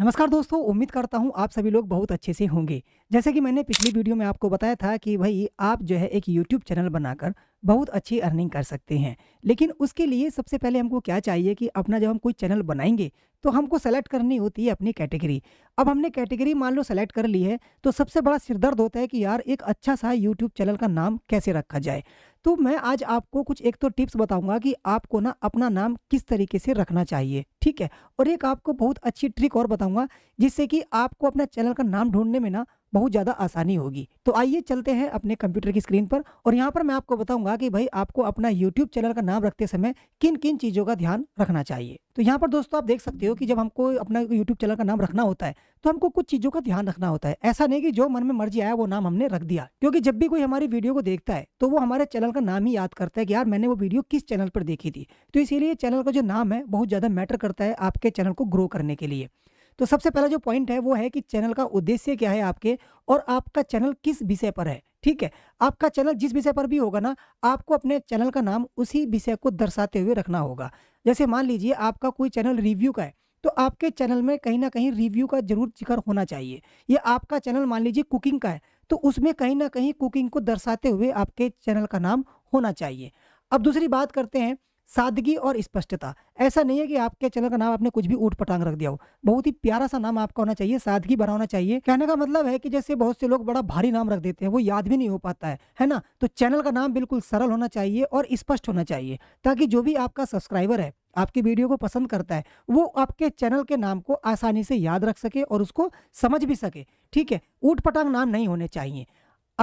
नमस्कार दोस्तों उम्मीद करता हूं आप सभी लोग बहुत अच्छे से होंगे जैसे कि मैंने पिछली वीडियो में आपको बताया था कि भाई आप जो है एक यूट्यूब चैनल बनाकर बहुत अच्छी अर्निंग कर सकते हैं लेकिन उसके लिए सबसे पहले हमको क्या चाहिए कि अपना जब हम कोई चैनल बनाएंगे तो हमको सेलेक्ट करनी होती है अपनी कैटेगरी अब हमने कैटेगरी मान लो सेलेक्ट कर ली है तो सबसे बड़ा सिरदर्द होता है कि यार एक अच्छा सा यूट्यूब चैनल का नाम कैसे रखा जाए तो मैं आज आपको कुछ एक तो टिप्स बताऊंगा कि आपको ना अपना नाम किस तरीके से रखना चाहिए ठीक है और एक आपको बहुत अच्छी ट्रिक और बताऊंगा जिससे कि आपको अपना चैनल का नाम ढूंढने में ना बहुत ज़्यादा आसानी होगी तो आइए चलते हैं अपने कंप्यूटर की स्क्रीन पर और यहाँ पर मैं आपको बताऊंगा कि भाई आपको अपना यूट्यूब चैनल का नाम रखते समय किन किन चीज़ों का ध्यान रखना चाहिए तो यहाँ पर दोस्तों आप देख सकते हो कि जब हमको अपना यूट्यूब चैनल का नाम रखना होता है तो हमको कुछ चीज़ों का ध्यान रखना होता है ऐसा नहीं कि जो मन में मर्जी आया वो नाम हमने रख दिया क्योंकि जब भी कोई हमारी वीडियो को देखता है तो वो हमारे चैनल का नाम ही याद करता है कि यार मैंने वो वीडियो किस चैनल पर देखी थी तो इसीलिए चैनल का जो नाम है बहुत ज़्यादा मैटर करता है आपके चैनल को ग्रो करने के लिए तो सबसे पहला जो पॉइंट है वो है कि चैनल का उद्देश्य क्या है आपके और आपका चैनल किस विषय पर है ठीक है आपका चैनल जिस विषय पर भी होगा ना आपको अपने चैनल का नाम उसी विषय को दर्शाते हुए रखना होगा जैसे मान लीजिए आपका कोई चैनल रिव्यू का है तो आपके चैनल में कहीं ना कहीं रिव्यू का जरूर जिक्र होना चाहिए ये आपका चैनल मान लीजिए कुकिंग का है तो उसमें कहीं ना कहीं कुकिंग को दर्शाते हुए आपके चैनल का नाम होना चाहिए अब दूसरी बात करते हैं सादगी और स्पष्टता ऐसा नहीं है कि आपके चैनल का नाम आपने कुछ भी ऊट पटांग रख दिया हो बहुत ही प्यारा सा नाम आपका होना चाहिए सादगी भरा होना चाहिए कहने का मतलब है कि जैसे बहुत से लोग बड़ा भारी नाम रख देते हैं वो याद भी नहीं हो पाता है है ना तो चैनल का नाम बिल्कुल सरल होना चाहिए और स्पष्ट होना चाहिए ताकि जो भी आपका सब्सक्राइबर है आपकी वीडियो को पसंद करता है वो आपके चैनल के नाम को आसानी से याद रख सके और उसको समझ भी सके ठीक है ऊट पटांग नाम नहीं होने चाहिए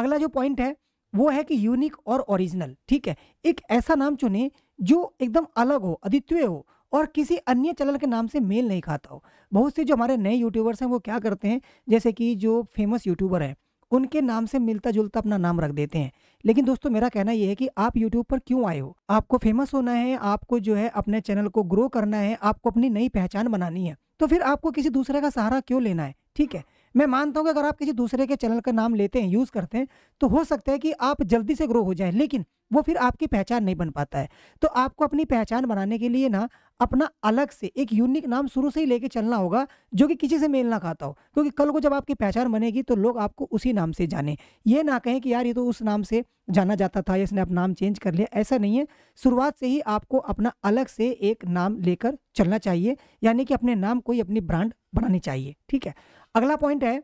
अगला जो पॉइंट है वो है कि यूनिक और ओरिजिनल ठीक है एक ऐसा नाम चुने जो एकदम अलग हो अद्वितीय हो और किसी अन्य चैनल के नाम से मेल नहीं खाता हो बहुत से जो हमारे नए यूट्यूबर्स हैं वो क्या करते हैं जैसे कि जो फेमस यूट्यूबर हैं उनके नाम से मिलता जुलता अपना नाम रख देते हैं लेकिन दोस्तों मेरा कहना यह है कि आप यूट्यूब पर क्यों आए हो आपको फेमस होना है आपको जो है अपने चैनल को ग्रो करना है आपको अपनी नई पहचान बनानी है तो फिर आपको किसी दूसरे का सहारा क्यों लेना है ठीक है मैं मानता हूँ कि अगर आप किसी दूसरे के चैनल का नाम लेते हैं यूज़ करते हैं तो हो सकता है कि आप जल्दी से ग्रो हो जाएं लेकिन वो फिर आपकी पहचान नहीं बन पाता है तो आपको अपनी पहचान बनाने के लिए ना अपना अलग से एक यूनिक नाम शुरू से ही लेके चलना होगा जो कि किसी से मेल ना खाता हो क्योंकि कल को जब आपकी पहचान बनेगी तो लोग आपको उसी नाम से जाने ये ना कहें कि यार ये तो उस नाम से जाना जाता था इसने अब नाम चेंज कर लिया ऐसा नहीं है शुरुआत से ही आपको अपना अलग से एक नाम लेकर चलना चाहिए यानी कि अपने नाम को ही अपनी ब्रांड बनानी चाहिए ठीक है अगला पॉइंट है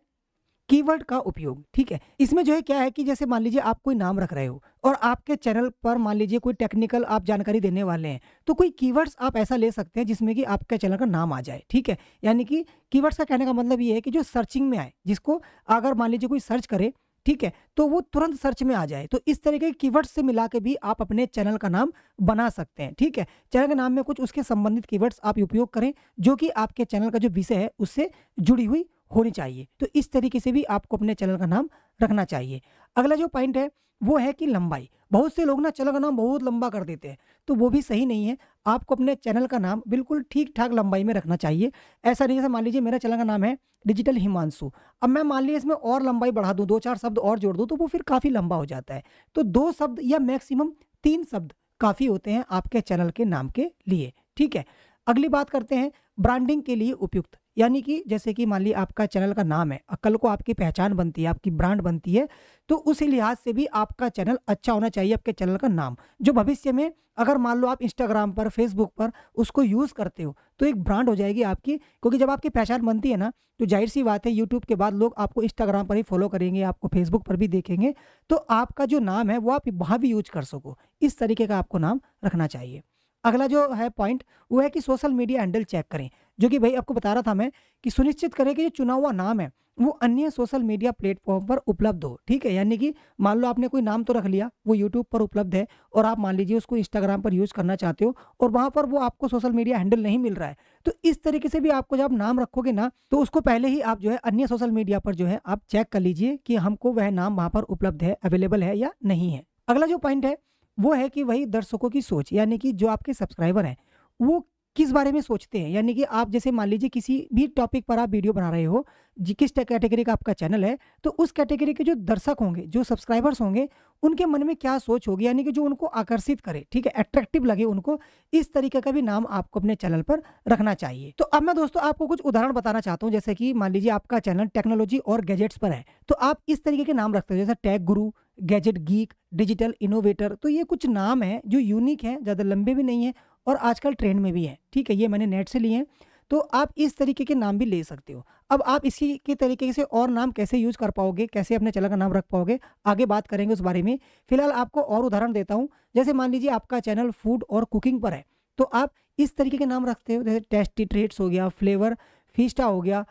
कीवर्ड का उपयोग ठीक है इसमें जो है क्या है कि जैसे मान लीजिए आप कोई नाम रख रहे हो और आपके चैनल पर मान लीजिए कोई टेक्निकल आप जानकारी देने वाले हैं तो कोई कीवर्ड्स आप ऐसा ले सकते हैं जिसमें कि आपके चैनल का नाम आ जाए ठीक है यानी कि कीवर्ड्स का कहने का मतलब ये है कि जो सर्चिंग में आए जिसको अगर मान लीजिए कोई सर्च करे ठीक है तो वो तुरंत सर्च में आ जाए तो इस तरीके के कीवर्ड से मिला के भी आप अपने चैनल का नाम बना सकते हैं ठीक है चैनल के नाम में कुछ उसके संबंधित कीवर्ड्स आप उपयोग करें जो कि आपके चैनल का जो विषय है उससे जुड़ी हुई होनी चाहिए तो इस तरीके से भी आपको अपने चैनल का नाम रखना चाहिए अगला जो पॉइंट है वो है कि लंबाई बहुत से लोग ना चैनल का नाम बहुत लंबा कर देते हैं तो वो भी सही नहीं है आपको अपने चैनल का नाम बिल्कुल ठीक ठाक लंबाई में रखना चाहिए ऐसा नहीं जैसे मान लीजिए मेरा चैनल का नाम है डिजिटल हिमांशु अब मैं मान लीजिए इसमें और लंबाई बढ़ा दूँ दो चार शब्द और जोड़ दूँ तो वो फिर काफ़ी लंबा हो जाता है तो दो शब्द या मैक्सिमम तीन शब्द काफ़ी होते हैं आपके चैनल के नाम के लिए ठीक है अगली बात करते हैं ब्रांडिंग के लिए उपयुक्त यानी कि जैसे कि मान ली आपका चैनल का नाम है कल को आपकी पहचान बनती है आपकी ब्रांड बनती है तो उस लिहाज से भी आपका चैनल अच्छा होना चाहिए आपके चैनल का नाम जो भविष्य में अगर मान लो आप इंस्टाग्राम पर फेसबुक पर उसको यूज़ करते हो तो एक ब्रांड हो जाएगी आपकी क्योंकि जब आपकी पहचान बनती है ना तो जाहिर सी बात है यूट्यूब के बाद लोग आपको इंस्टाग्राम पर ही फॉलो करेंगे आपको फेसबुक पर भी देखेंगे तो आपका जो नाम है वो आप वहाँ भी यूज कर सको इस तरीके का आपको नाम रखना चाहिए अगला जो है पॉइंट वो है कि सोशल मीडिया हैंडल चेक करें जो कि भाई आपको बता रहा था मैं कि सुनिश्चित करें कि जो चुना हुआ नाम है वो अन्य सोशल मीडिया प्लेटफॉर्म पर उपलब्ध हो ठीक है यानी कि मान लो आपने कोई नाम तो रख लिया वो यूट्यूब पर उपलब्ध है और आप मान लीजिए उसको इंस्टाग्राम पर यूज़ करना चाहते हो और वहाँ पर वो आपको सोशल मीडिया हैंडल नहीं मिल रहा है तो इस तरीके से भी आपको जब नाम रखोगे ना तो उसको पहले ही आप जो है अन्य सोशल मीडिया पर जो है आप चेक कर लीजिए कि हमको वह नाम वहाँ पर उपलब्ध है अवेलेबल है या नहीं है अगला जो पॉइंट है वो है कि वही दर्शकों की सोच यानी कि जो आपके सब्सक्राइबर हैं वो किस बारे में सोचते हैं यानी कि आप जैसे मान लीजिए किसी भी टॉपिक पर आप वीडियो बना रहे हो जी किस कैटेगरी का आपका चैनल है तो उस कैटेगरी के जो दर्शक होंगे जो सब्सक्राइबर्स होंगे उनके मन में क्या सोच होगी यानी कि जो उनको आकर्षित करे ठीक है अट्रैक्टिव लगे उनको इस तरीके का भी नाम आपको अपने चैनल पर रखना चाहिए तो अब मैं दोस्तों आपको कुछ उदाहरण बताना चाहता हूँ जैसे कि मान लीजिए आपका चैनल टेक्नोलॉजी और गैजेट्स पर है तो आप इस तरीके के नाम रखते हो जैसे टैग गुरु गैजेट गीक डिजिटल इनोवेटर तो ये कुछ नाम है जो यूनिक है ज़्यादा लंबे भी नहीं है और आजकल ट्रेंड में भी है ठीक है ये मैंने नेट से लिए हैं तो आप इस तरीके के नाम भी ले सकते हो अब आप इसी के तरीके से और नाम कैसे यूज कर पाओगे कैसे अपने चैनल का नाम रख पाओगे आगे बात करेंगे उस बारे में फिलहाल आपको और उदाहरण देता हूँ जैसे मान लीजिए आपका चैनल फूड और कुकिंग पर है तो आप इस तरीके के नाम रखते हो जैसे टेस्टी ट्रेट्स हो गया फ्लेवर फिस्टा हो गया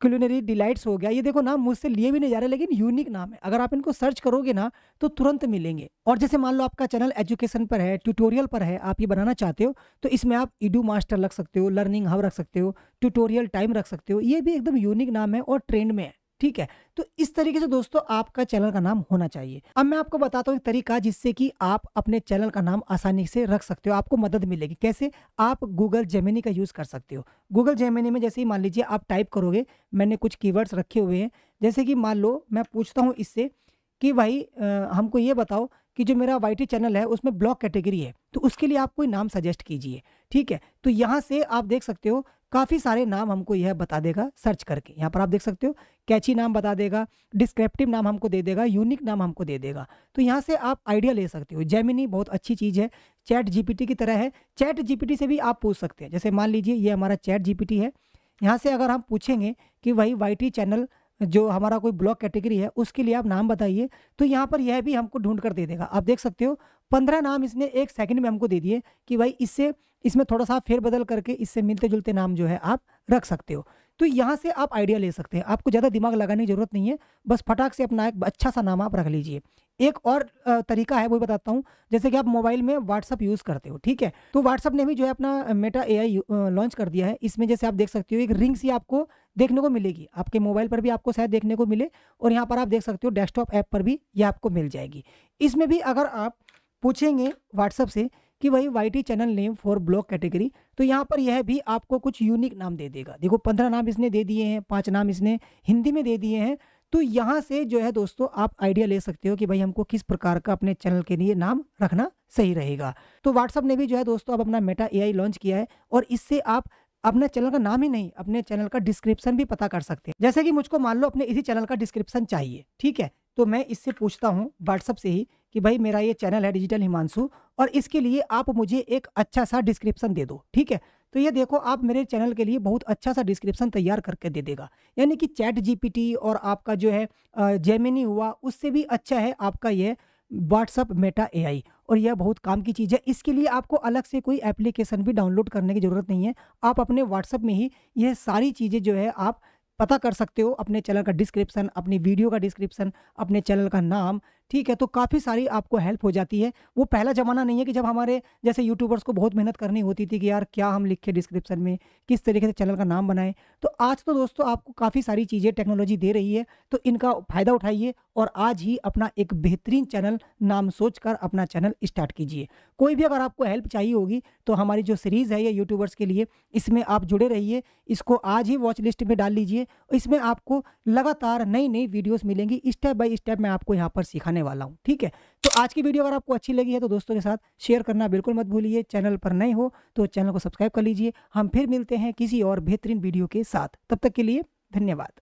क्यूलिनरी डिलाइट्स हो गया ये देखो नाम मुझसे लिए भी नहीं जा रहे लेकिन यूनिक नाम है अगर आप इनको सर्च करोगे ना तो तुरंत मिलेंगे और जैसे मान लो आपका चैनल एजुकेशन पर है ट्यूटोरियल पर है आप ये बनाना चाहते हो तो इसमें आप इडू मास्टर रख सकते हो लर्निंग हब रख सकते हो ट्यूटोरियल टाइम रख सकते हो ये भी एकदम यूनिक नाम है और ट्रेंड में है ठीक है तो इस तरीके से दोस्तों आपका चैनल का नाम होना चाहिए अब मैं आपको बताता हूँ एक तरीका जिससे कि आप अपने चैनल का नाम आसानी से रख सकते हो आपको मदद मिलेगी कैसे आप गूगल जेमिनी का यूज़ कर सकते हो गूगल जेमिनी में जैसे ही मान लीजिए आप टाइप करोगे मैंने कुछ कीवर्ड्स रखे हुए हैं जैसे कि मान लो मैं पूछता हूँ इससे कि भाई आ, हमको ये बताओ कि जो मेरा वाई चैनल है उसमें ब्लॉक कैटेगरी है तो उसके लिए आप कोई नाम सजेस्ट कीजिए ठीक है तो यहाँ से आप देख सकते हो काफ़ी सारे नाम हमको यह बता देगा सर्च करके यहाँ पर आप देख सकते हो कैची नाम बता देगा डिस्क्रिप्टिव नाम हमको दे देगा यूनिक नाम हमको दे देगा तो यहाँ से आप आइडिया ले सकते हो जेमिनी बहुत अच्छी चीज़ है चैट जीपीटी की तरह है चैट जीपीटी से भी आप पूछ सकते हैं जैसे मान लीजिए ये हमारा चैट जी है यहाँ से अगर हम पूछेंगे कि वही वाई चैनल जो हमारा कोई ब्लॉक कैटेगरी है उसके लिए आप नाम बताइए तो यहाँ पर यह भी हमको ढूंढ कर दे देगा आप देख सकते हो पंद्रह नाम इसने एक सेकंड में हमको दे दिए कि भाई इससे इसमें थोड़ा सा फेरबदल करके इससे मिलते जुलते नाम जो है आप रख सकते हो तो यहाँ से आप आइडिया ले सकते हैं आपको ज़्यादा दिमाग लगाने की ज़रूरत नहीं है बस फटाक से अपना एक अच्छा सा नाम आप रख लीजिए एक और तरीका है वो बताता हूँ जैसे कि आप मोबाइल में व्हाट्सअप यूज़ करते हो ठीक है तो व्हाट्सअप ने भी जो है अपना मेटा ए लॉन्च कर दिया है इसमें जैसे आप देख सकते हो एक रिंग सी आपको देखने को मिलेगी आपके मोबाइल पर भी आपको शायद देखने को मिले और यहाँ पर आप देख सकते हो डेस्कटॉप ऐप पर भी ये आपको मिल जाएगी इसमें भी अगर आप पूछेंगे व्हाट्सअप से कि वही Y T channel name for block category तो यहाँ पर यह भी आपको कुछ यूनिक नाम दे देगा देखो पंद्रह नाम इसने दे दिए हैं पाँच नाम इसने हिंदी में दे दिए हैं तो यहाँ से जो है दोस्तों आप आइडिया ले सकते हो कि भाई हमको किस प्रकार का अपने चैनल के लिए नाम रखना सही रहेगा तो व्हाट्सअप ने भी जो है दोस्तों अब अपना मेटा एआई लॉन्च किया है और इससे आप अपने चैनल का नाम ही नहीं अपने चैनल का डिस्क्रिप्शन भी पता कर सकते हैं जैसे कि मुझको मान लो अपने इसी चैनल का डिस्क्रिप्शन चाहिए ठीक है तो मैं इससे पूछता हूँ व्हाट्सअप से ही कि भाई मेरा ये चैनल है डिजिटल हिमांशु और इसके लिए आप मुझे एक अच्छा सा डिस्क्रिप्शन दे दो ठीक है तो ये देखो आप मेरे चैनल के लिए बहुत अच्छा सा डिस्क्रिप्शन तैयार करके दे देगा यानी कि चैट जीपीटी और आपका जो है जेमिनी हुआ उससे भी अच्छा है आपका ये व्हाट्सअप मेटा एआई और यह बहुत काम की चीज़ है इसके लिए आपको अलग से कोई एप्लीकेशन भी डाउनलोड करने की ज़रूरत नहीं है आप अपने व्हाट्सअप में ही यह सारी चीज़ें जो है आप पता कर सकते हो अपने चैनल का डिस्क्रिप्शन अपनी वीडियो का डिस्क्रिप्शन अपने चैनल का नाम ठीक है तो काफ़ी सारी आपको हेल्प हो जाती है वो पहला ज़माना नहीं है कि जब हमारे जैसे यूट्यूबर्स को बहुत मेहनत करनी होती थी कि यार क्या हम लिखे डिस्क्रिप्शन में किस तरीके से चैनल का नाम बनाएं तो आज तो दोस्तों आपको काफ़ी सारी चीज़ें टेक्नोलॉजी दे रही है तो इनका फ़ायदा उठाइए और आज ही अपना एक बेहतरीन चैनल नाम सोच कर अपना चैनल स्टार्ट कीजिए कोई भी अगर आपको हेल्प चाहिए होगी तो हमारी जो सीरीज़ है ये यूट्यूबर्स के लिए इसमें आप जुड़े रहिए इसको आज ही वॉच लिस्ट में डाल लीजिए इसमें आपको लगातार नई नई वीडियोज़ मिलेंगी स्टेप बाई स्टेप मैं आपको यहाँ पर सिखाने बताने वाला हूँ ठीक है तो आज की वीडियो अगर आपको अच्छी लगी है तो दोस्तों के साथ शेयर करना बिल्कुल मत भूलिए चैनल पर नए हो तो चैनल को सब्सक्राइब कर लीजिए हम फिर मिलते हैं किसी और बेहतरीन वीडियो के साथ तब तक के लिए धन्यवाद